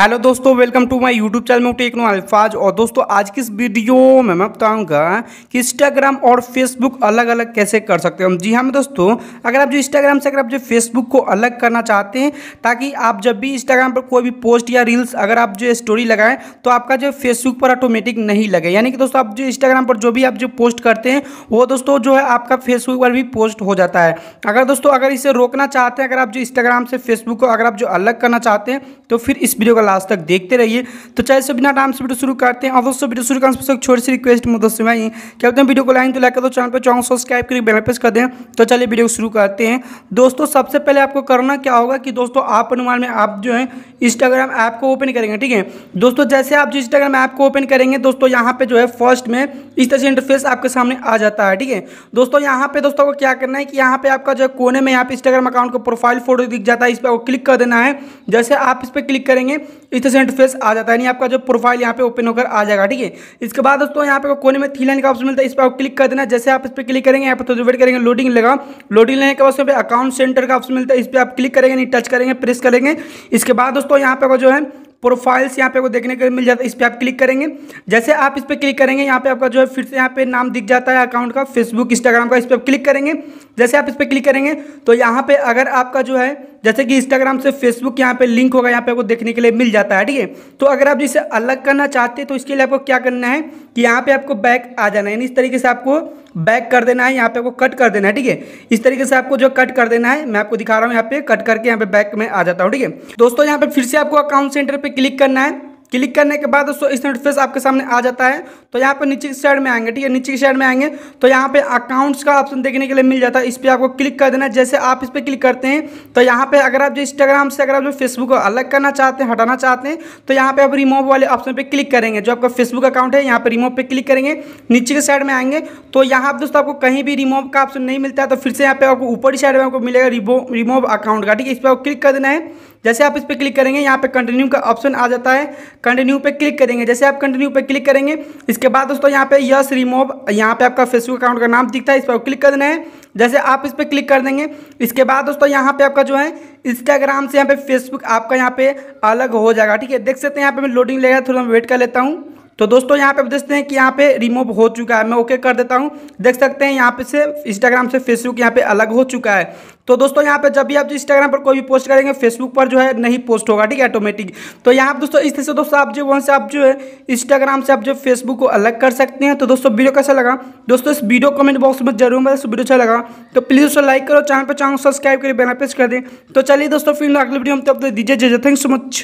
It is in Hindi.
हेलो दोस्तों welcome to my YouTube channel में टेक्नो अल्फाज और दोस्तों आज की इस वीडियो में मैं बताऊंगा कि इंस्टाग्राम और फेसबुक अलग अलग कैसे कर सकते हैं जी हाँ मैं दोस्तों अगर आप जो इंस्टाग्राम से अगर आप जो फेसबुक को अलग करना चाहते हैं ताकि आप जब भी इंस्टाग्राम पर कोई भी पोस्ट या रील्स अगर आप जो स्टोरी लगाएं तो आपका जो फेसबुक पर ऑटोमेटिक नहीं लगे यानी कि दोस्तों आप जो इंस्टाग्राम पर जो भी आप जो पोस्ट करते हैं वो दोस्तों जो है आपका फेसबुक पर भी पोस्ट हो जाता है अगर दोस्तों अगर इसे रोकना चाहते हैं अगर आप जो इंस्टाग्राम से फेसबुक को अगर आप जो अलग करना चाहते हैं तो फिर इस वीडियो लास्ट तक देखते रहिए तो चाहे से बिना टाइम से वीडियो शुरू करते हैं अवश्य वीडियो शुरू करने से छोटी सी रिक्वेस्ट मदद से भाई क्या होते हैं वीडियो को लाइन तो लाइक कर दो चैनल पर चौंक सब्सक्राइब करके बेल प्रेस कर दें तो चलिए वीडियो शुरू करते हैं दोस्तों सबसे पहले आपको करना क्या होगा कि दोस्तों आप अनुमान में आप जो है इंस्टाग्राम ऐप को ओपन करेंगे ठीक है दोस्तों जैसे आप जो इंस्टाग्राम ऐप को ओपन करेंगे दोस्तों यहाँ पे जो है फर्स्ट में इस तरह से इंटरफेस आपके सामने आ जाता है ठीक है दोस्तों यहाँ पे दोस्तों को क्या करना है कि यहाँ पे आपका जो कोने में यहाँ पे इंस्टाग्राम अकाउंट का प्रोफाइल फोटो दिख जाता है इस पर क्लिक कर देना है जैसे आप इस पर क्लिक करेंगे इस तरह से इंटरफेस आ जाता है यानी आपका जो प्रोफाइल यहाँ पे ओपन होकर आ जाएगा ठीक है इसके बाद दोस्तों यहाँ पे कोने में थी लाइन का ऑप्शन मिलता है इस पर आप क्लिक कर देना जैसे आप इस पर क्लिक करेंगे यहाँ पर थोड़ी वेट करेंगे लोडिंग लगा लोडिंग लेने के बाद उसमें अकाउंट सेंटर का ऑप्शन मिलता है इस पर आप क्लिक करेंगे नहीं टच करेंगे प्रेस करेंगे इसके बाद दोस्तों यहाँ पे जो है प्रोफाइल्स यहाँ पे को देखने को मिल जाता है इस पर आप क्लिक करेंगे जैसे आप इस पर क्लिक करेंगे यहाँ पे आपका जो है फिर से यहाँ पे नाम दिख जाता है अकाउंट का फेसबुक इंस्टाग्राम का इस पर आप क्लिक करेंगे जैसे आप इस पर क्लिक करेंगे तो यहाँ पे अगर आपका जो है जैसे कि इंस्टाग्राम से फेसबुक यहाँ पे लिंक होगा यहाँ पे आपको देखने के लिए मिल जाता है ठीक है तो अगर आप जिसे अलग करना चाहते हैं तो इसके लिए आपको क्या करना है कि यहाँ पे आपको बैक आ जाना है यानी इस तरीके से आपको बैक कर देना है यहाँ पे आपको कट कर देना है ठीक है इस तरीके से आपको जो कट कर देना है मैं आपको दिखा रहा हूँ यहाँ पे कट करके यहाँ पे बैक में आ जाता हूँ ठीक है दोस्तों यहाँ पे फिर से आपको अकाउंट सेंटर पर क्लिक करना है क्लिक करने के बाद दोस्तों इस इंटरफेस आपके सामने आ जाता है तो यहाँ पे नीचे की साइड में आएंगे ठीक है नीचे की साइड में आएंगे तो यहाँ पे अकाउंट्स का ऑप्शन देखने के लिए मिल जाता है इस पर आपको क्लिक कर देना है जैसे आप इस पर क्लिक करते हैं तो यहाँ पे अगर आप जो इंस्टाग्राम से अगर आप जो फेसबुक को अलग करना चाहते हैं हटाना चाहते हैं तो यहाँ पे आप रिमोव वाले ऑप्शन पर क्लिक करेंगे जो आपका फेसबुक अकाउंट है यहाँ पर रिमोव पर क्लिक करेंगे नीचे के साइड में आएंगे तो यहाँ पर दोस्तों आपको कहीं भी रिमोव का ऑप्शन नहीं मिलता है तो फिर से यहाँ पे आपको ऊपर ही साइड में आपको मिलेगा रिमोव अकाउंट का ठीक है इस पर आपको क्लिक कर देना है जैसे आप इस पर क्लिक करेंगे यहाँ पे कंटिन्यू का ऑप्शन आ जाता है कंटिन्यू पे क्लिक करेंगे जैसे आप कंटिन्यू पे क्लिक करेंगे इसके बाद दोस्तों यहाँ पे यस रिमूव यहाँ पे आपका फेसबुक अकाउंट का नाम दिखता है इस पर क्लिक कर देना है जैसे आप इस पर क्लिक कर देंगे इसके बाद दोस्तों यहाँ पे आपका जो है इंस्टाग्राम से यहाँ पे फेसबुक आपका यहाँ पे अलग हो जाएगा ठीक है देख सकते हैं यहाँ पे मैं लोडिंग लेगा थोड़ा मैं वेट कर लेता हूँ तो दोस्तों यहाँ पे देखते हैं कि यहाँ पे रिमूव हो चुका है मैं ओके कर देता हूँ देख सकते हैं यहाँ पे से इंस्टाग्राम से फेसबुक यहाँ पे अलग हो चुका है तो दोस्तों यहाँ पे जब भी आप इंस्टाग्राम पर कोई भी पोस्ट करेंगे फेसबुक पर जो है नहीं पोस्ट होगा ठीक है ऑटोमेटिक तो यहाँ पर दोस्तों इस तरह से दोस्तों आप जो वहाँ से आप जो है इंस्टाग्राम से आप जो फेसबुक को अलग कर सकते हैं तो दोस्तों वीडियो कैसा लगा दोस्तों इस वीडियो कमेंट बॉक्स में जरूर मैं वीडियो अच्छा लगा तो प्लीज़ दोस्तों लाइक करो चैनल पर चैनल सब्सक्राइब करिए बेना पेज कर दें तो चलिए दोस्तों फिर अगले वीडियो हम तब दीजिए जय थैंक सो मच